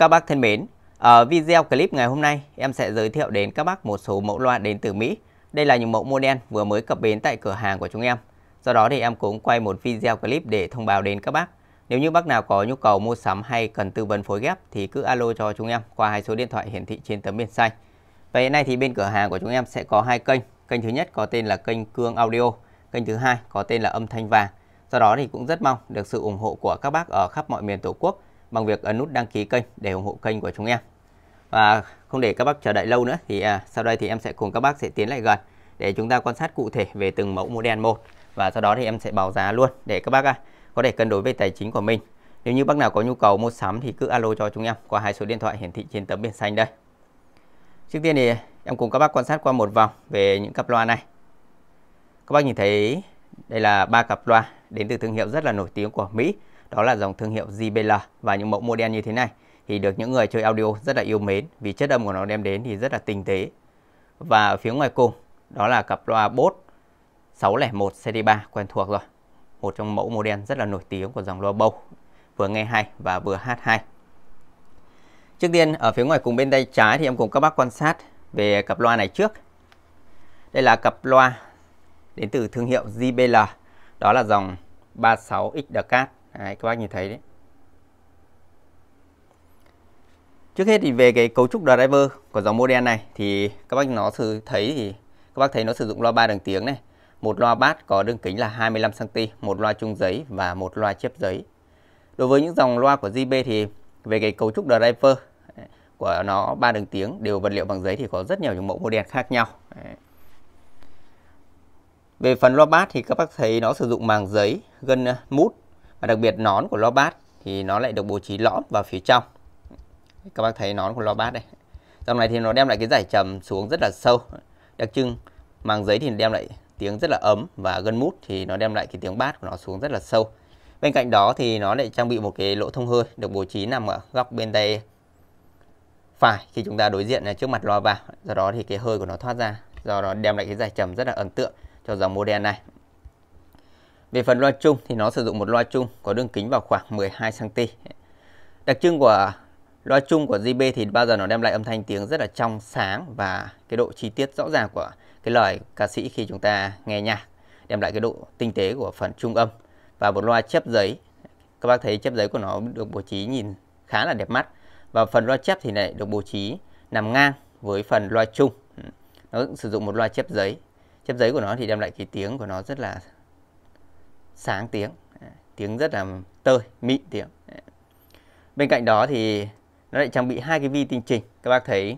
Các bác thân mến, ở video clip ngày hôm nay em sẽ giới thiệu đến các bác một số mẫu loa đến từ Mỹ. Đây là những mẫu model vừa mới cập bến tại cửa hàng của chúng em. Do đó thì em cũng quay một video clip để thông báo đến các bác. Nếu như bác nào có nhu cầu mua sắm hay cần tư vấn phối ghép thì cứ alo cho chúng em qua hai số điện thoại hiển thị trên tấm biển xanh. Và hiện nay thì bên cửa hàng của chúng em sẽ có hai kênh. Kênh thứ nhất có tên là kênh Cương Audio, kênh thứ hai có tên là Âm Thanh Vàng. Do đó thì cũng rất mong được sự ủng hộ của các bác ở khắp mọi miền Tổ quốc bằng việc ấn à, nút đăng ký kênh để ủng hộ kênh của chúng em. Và không để các bác chờ đợi lâu nữa thì à, sau đây thì em sẽ cùng các bác sẽ tiến lại gần để chúng ta quan sát cụ thể về từng mẫu model một và sau đó thì em sẽ báo giá luôn để các bác à, có thể cân đối về tài chính của mình. Nếu như bác nào có nhu cầu mua sắm thì cứ alo cho chúng em qua hai số điện thoại hiển thị trên tấm biển xanh đây. Trước tiên thì em cùng các bác quan sát qua một vòng về những cặp loa này. Các bác nhìn thấy đây là ba cặp loa đến từ thương hiệu rất là nổi tiếng của Mỹ đó là dòng thương hiệu JBL và những mẫu model như thế này thì được những người chơi audio rất là yêu mến vì chất âm của nó đem đến thì rất là tinh tế. Và ở phía ngoài cùng đó là cặp loa Bose 601 cd 3 quen thuộc rồi. Một trong mẫu model rất là nổi tiếng của dòng loa Bow. Vừa nghe hay và vừa hát hay. Trước tiên ở phía ngoài cùng bên tay trái thì em cùng các bác quan sát về cặp loa này trước. Đây là cặp loa đến từ thương hiệu JBL. Đó là dòng 36X The Đấy, các bác nhìn thấy đấy Trước hết thì về cái cấu trúc driver của dòng model này thì các bác nó thử thấy thì các bác thấy nó sử dụng loa 3 đường tiếng này, một loa bass có đường kính là 25 cm, một loa chung giấy và một loa chép giấy. Đối với những dòng loa của JB thì về cái cấu trúc driver của nó ba đường tiếng đều vật liệu bằng giấy thì có rất nhiều những mẫu model khác nhau. Về phần loa bass thì các bác thấy nó sử dụng màng giấy, gân ờ, mút và đặc biệt nón của lo bát thì nó lại được bố trí lõm vào phía trong các bác thấy nón của lo bát đây dòng này thì nó đem lại cái giải trầm xuống rất là sâu đặc trưng màng giấy thì đem lại tiếng rất là ấm và gân mút thì nó đem lại cái tiếng bát của nó xuống rất là sâu bên cạnh đó thì nó lại trang bị một cái lỗ thông hơi được bố trí nằm ở góc bên tay phải khi chúng ta đối diện trước mặt loa vào do đó thì cái hơi của nó thoát ra do đó đem lại cái giải trầm rất là ấn tượng cho dòng model này về phần loa chung thì nó sử dụng một loa chung có đường kính vào khoảng 12 cm. Đặc trưng của loa chung của JB thì bao giờ nó đem lại âm thanh tiếng rất là trong sáng và cái độ chi tiết rõ ràng của cái lời ca sĩ khi chúng ta nghe nhạc đem lại cái độ tinh tế của phần trung âm và một loa chép giấy các bác thấy chép giấy của nó được bố trí nhìn khá là đẹp mắt và phần loa chép thì lại được bố trí nằm ngang với phần loa chung nó cũng sử dụng một loa chép giấy chép giấy của nó thì đem lại cái tiếng của nó rất là sáng tiếng à, tiếng rất là tơi mịn tiếng à, bên cạnh đó thì nó lại trang bị hai cái vi tinh chỉnh các bác thấy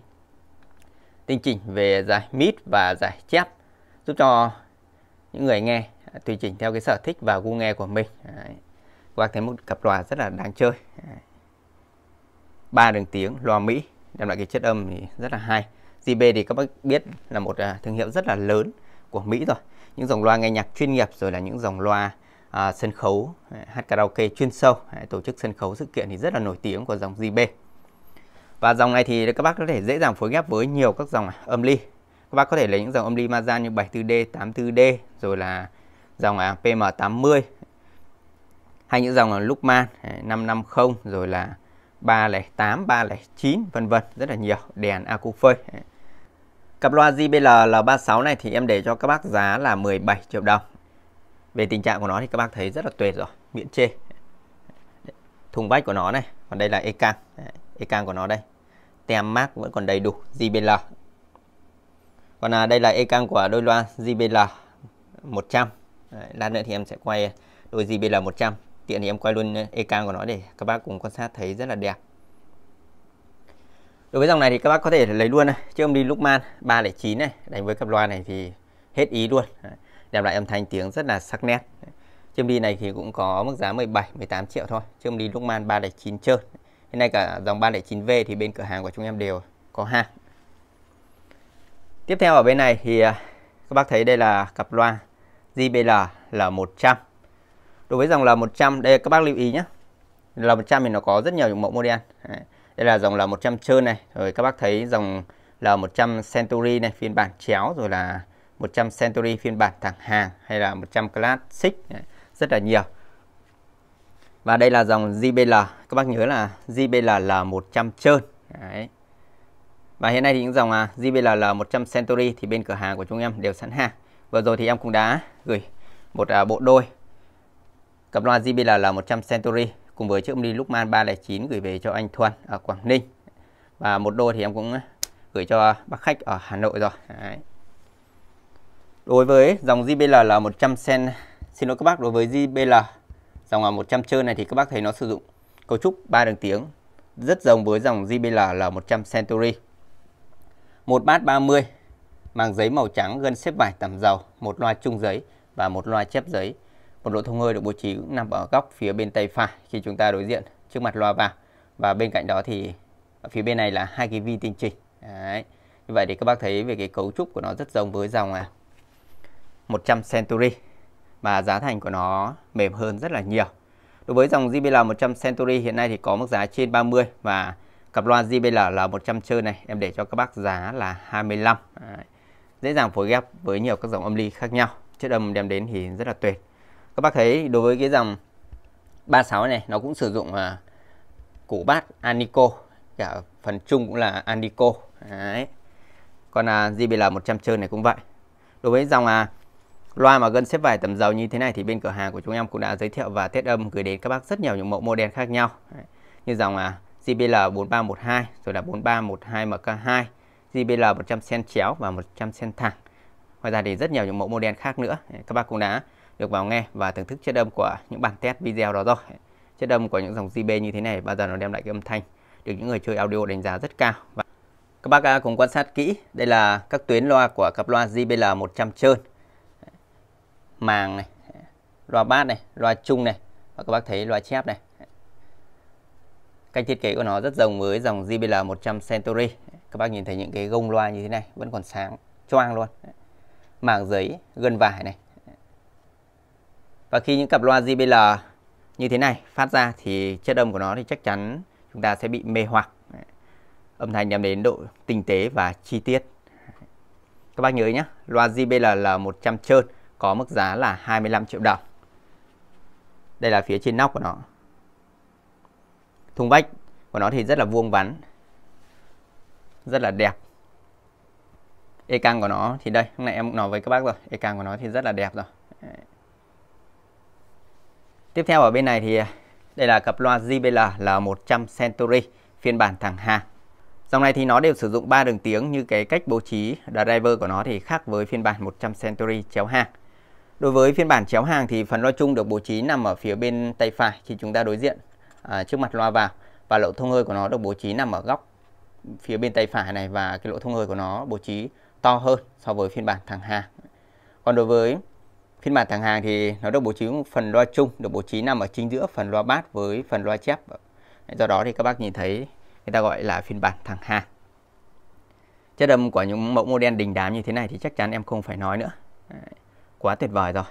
tinh chỉnh về giải mid và giải chép giúp cho những người nghe à, tùy chỉnh theo cái sở thích và gu nghe của mình Đấy. qua thấy một cặp loa rất là đáng chơi ba đường tiếng loa mỹ đem lại cái chất âm thì rất là hay JB thì các bác biết là một thương hiệu rất là lớn của Mỹ rồi những dòng loa nghe nhạc chuyên nghiệp rồi là những dòng loa à, sân khấu à, hát karaoke chuyên sâu à, tổ chức sân khấu sự kiện thì rất là nổi tiếng của dòng JB và dòng này thì các bác có thể dễ dàng phối ghép với nhiều các dòng âm ly các bác có thể lấy những dòng âm ly Mazan như 74D, 84D rồi là dòng à, PM80 hay những dòng là 550 rồi là 308, 309 vân vân rất là nhiều đèn acu Cặp loa JBL L36 này thì em để cho các bác giá là 17 triệu đồng về tình trạng của nó thì các bác thấy rất là tuyệt rồi miễn chê thùng vách của nó này còn đây là ekang ekang của nó đây tem mát vẫn còn đầy đủ JBL còn à, đây là ekang của đôi loa JBL 100 Đấy, lát nữa thì em sẽ quay đôi JBL 100 tiện thì em quay luôn ekang của nó để các bác cùng quan sát thấy rất là đẹp đối với dòng này thì các bác có thể lấy luôn này chiếc âm đi Lukman 309 này đánh với cặp loa này thì hết ý luôn đem lại âm thanh tiếng rất là sắc nét chiếc đi này thì cũng có mức giá 17 18 triệu thôi chiếc đi Lucman 309 trơn hiện nay cả dòng 309V thì bên cửa hàng của chúng em đều có hàng tiếp theo ở bên này thì à, các bác thấy đây là cặp loa JBL L100 đối với dòng L100 đây các bác lưu ý nhé L100 thì nó có rất nhiều những mẫu model đây là dòng L100 trơn này rồi các bác thấy dòng L100 Century này phiên bản chéo rồi là 100 Century phiên bản thẳng hàng hay là 100 Classic rất là nhiều. Và đây là dòng JBL, các bác nhớ là JBL là 100 trơn. Đấy. Và hiện nay thì những dòng JBL à, là 100 Century thì bên cửa hàng của chúng em đều sẵn hàng. Vừa rồi thì em cũng đã gửi một à, bộ đôi cặp loa JBL là 100 Century cùng với chiếc ly Lukman 309 gửi về cho anh Thuần ở Quảng Ninh. Và một đôi thì em cũng gửi cho bác khách ở Hà Nội rồi. Đấy. Đối với dòng JBL là 100 sen xin lỗi các bác, đối với JBL dòng là 100 chơi này thì các bác thấy nó sử dụng cấu trúc 3 đường tiếng, rất giống với dòng JBL là 100 Century. Một bát 30, màng giấy màu trắng, gân xếp vải tẩm dầu, một loa chung giấy và một loa chép giấy. Một lỗ thông hơi được bố trí cũng nằm ở góc phía bên tay phải khi chúng ta đối diện trước mặt loa vào. Và bên cạnh đó thì ở phía bên này là hai cái vi tinh chỉnh. Đấy. Như vậy thì các bác thấy về cái cấu trúc của nó rất giống với dòng à 100 Century và giá thành của nó mềm hơn rất là nhiều. Đối với dòng JBL 100 Century hiện nay thì có mức giá trên 30 và cặp loa JBL là 100 trơn này em để cho các bác giá là 25. Đấy. Dễ dàng phối ghép với nhiều các dòng âm ly khác nhau. Chất âm đem đến thì rất là tuyệt. Các bác thấy đối với cái dòng 36 này nó cũng sử dụng uh, à, củ bát Anico cả phần chung cũng là Anico. Đấy. Còn uh, JBL 100 trơn này cũng vậy. Đối với dòng uh, Loa mà gân xếp vải tầm dầu như thế này thì bên cửa hàng của chúng em cũng đã giới thiệu và test âm gửi đến các bác rất nhiều những mẫu model khác nhau. Như dòng à, JBL 4312, rồi là 4312MK2, JBL 100 sen chéo và 100 sen thẳng. Ngoài ra thì rất nhiều những mẫu model khác nữa. Các bác cũng đã được vào nghe và thưởng thức chất âm của những bản test video đó rồi. Chất âm của những dòng JB như thế này bao giờ nó đem lại cái âm thanh được những người chơi audio đánh giá rất cao. Và các bác à, cùng quan sát kỹ, đây là các tuyến loa của cặp loa JBL 100 trơn màng này loa bát này loa chung này và các bác thấy loa chép này cách thiết kế của nó rất giống với dòng JBL 100 Century các bác nhìn thấy những cái gông loa như thế này vẫn còn sáng choang luôn màng giấy gân vải này và khi những cặp loa JBL như thế này phát ra thì chất âm của nó thì chắc chắn chúng ta sẽ bị mê hoặc âm thanh nhắm đến độ tinh tế và chi tiết các bác nhớ nhé loa JBL là 100 trơn có mức giá là 25 triệu đồng. Đây là phía trên nóc của nó. Thùng vách của nó thì rất là vuông vắn. Rất là đẹp. E căng của nó thì đây, hôm nay em nói với các bác rồi, e căng của nó thì rất là đẹp rồi. Tiếp theo ở bên này thì đây là cặp loa JBL là 100 Century phiên bản thẳng hàng. Dòng này thì nó đều sử dụng 3 đường tiếng như cái cách bố trí driver của nó thì khác với phiên bản 100 Century chéo hàng. Đối với phiên bản chéo hàng thì phần loa chung được bố trí nằm ở phía bên tay phải khi chúng ta đối diện à, trước mặt loa vào và lỗ thông hơi của nó được bố trí nằm ở góc phía bên tay phải này và cái lỗ thông hơi của nó bố trí to hơn so với phiên bản thẳng hàng. Còn đối với phiên bản thẳng hàng thì nó được bố trí phần loa chung được bố trí nằm ở chính giữa phần loa bát với phần loa chép. Do đó thì các bác nhìn thấy người ta gọi là phiên bản thẳng hàng. Chất âm của những mẫu model đình đám như thế này thì chắc chắn em không phải nói nữa. Đấy quá tuyệt vời rồi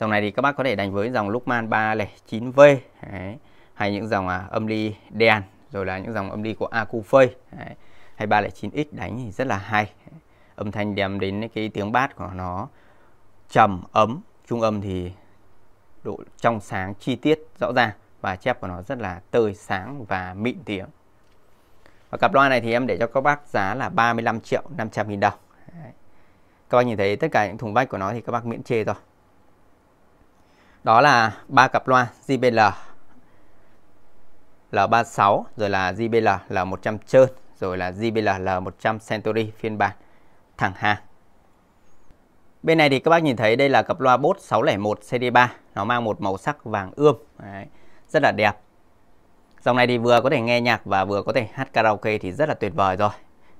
dòng này thì các bác có thể đánh với dòng Lukman 309V Đấy. hay những dòng à, âm ly đèn rồi là những dòng âm ly của Acufei Đấy. hay 309X đánh thì rất là hay âm thanh đem đến cái tiếng bát của nó trầm ấm trung âm thì độ trong sáng chi tiết rõ ràng và chép của nó rất là tươi sáng và mịn tiếng và cặp loa này thì em để cho các bác giá là 35 triệu 500 nghìn đồng các bác nhìn thấy tất cả những thùng vách của nó thì các bác miễn chê rồi đó là ba cặp loa JBL L36 rồi là JBL L100 trơn rồi là JBL L100 Century phiên bản thẳng hàng Bên này thì các bác nhìn thấy đây là cặp loa Bose 601 CD3 Nó mang một màu sắc vàng ươm Đấy, Rất là đẹp Dòng này thì vừa có thể nghe nhạc và vừa có thể hát karaoke thì rất là tuyệt vời rồi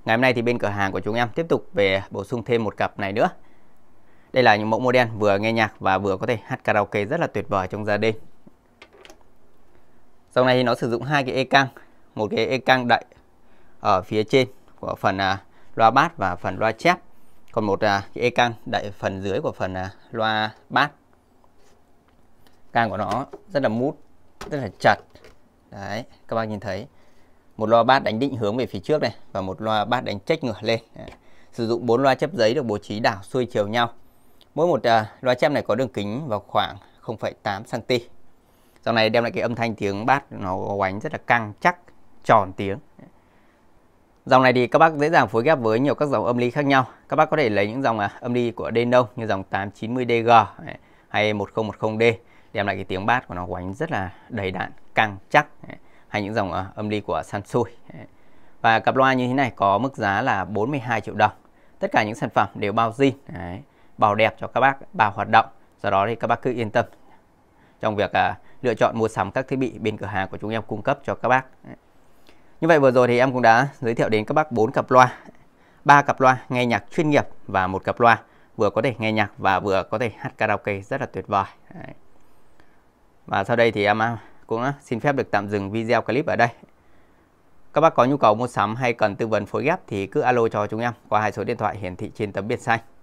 Ngày hôm nay thì bên cửa hàng của chúng em tiếp tục về bổ sung thêm một cặp này nữa. Đây là những mẫu model vừa nghe nhạc và vừa có thể hát karaoke rất là tuyệt vời trong gia đình. Dòng này thì nó sử dụng hai cái e căng, một cái e căng đậy ở phía trên của phần à, loa bát và phần loa chép, còn một à, cái e căng đậy phần dưới của phần à, loa bát. Căng của nó rất là mút, rất là chặt. Đấy, các bác nhìn thấy một loa bát đánh định hướng về phía trước này và một loa bát đánh trách ngửa lên sử dụng bốn loa chép giấy được bố trí đảo xuôi chiều nhau mỗi một à, loa chép này có đường kính vào khoảng 0,8 cm dòng này đem lại cái âm thanh tiếng bát nó quánh rất là căng chắc tròn tiếng dòng này thì các bác dễ dàng phối ghép với nhiều các dòng âm ly khác nhau các bác có thể lấy những dòng à, âm ly của Denon như dòng 890DG hay 1010D đem lại cái tiếng bát của nó quánh rất là đầy đạn căng chắc Đấy hay những dòng ờ, âm ly của Sansui. Và cặp loa như thế này có mức giá là 42 triệu đồng. Tất cả những sản phẩm đều bao zin, bảo đẹp cho các bác, bảo hoạt động. Do đó thì các bác cứ yên tâm trong việc à, lựa chọn mua sắm các thiết bị bên cửa hàng của chúng em cung cấp cho các bác. Như vậy vừa rồi thì em cũng đã giới thiệu đến các bác 4 cặp loa, 3 cặp loa nghe nhạc chuyên nghiệp và một cặp loa vừa có thể nghe nhạc và vừa có thể hát karaoke rất là tuyệt vời. Và sau đây thì em à, cũng xin phép được tạm dừng video clip ở đây. Các bác có nhu cầu mua sắm hay cần tư vấn phối ghép thì cứ alo cho chúng em qua hai số điện thoại hiển thị trên tấm biển xanh.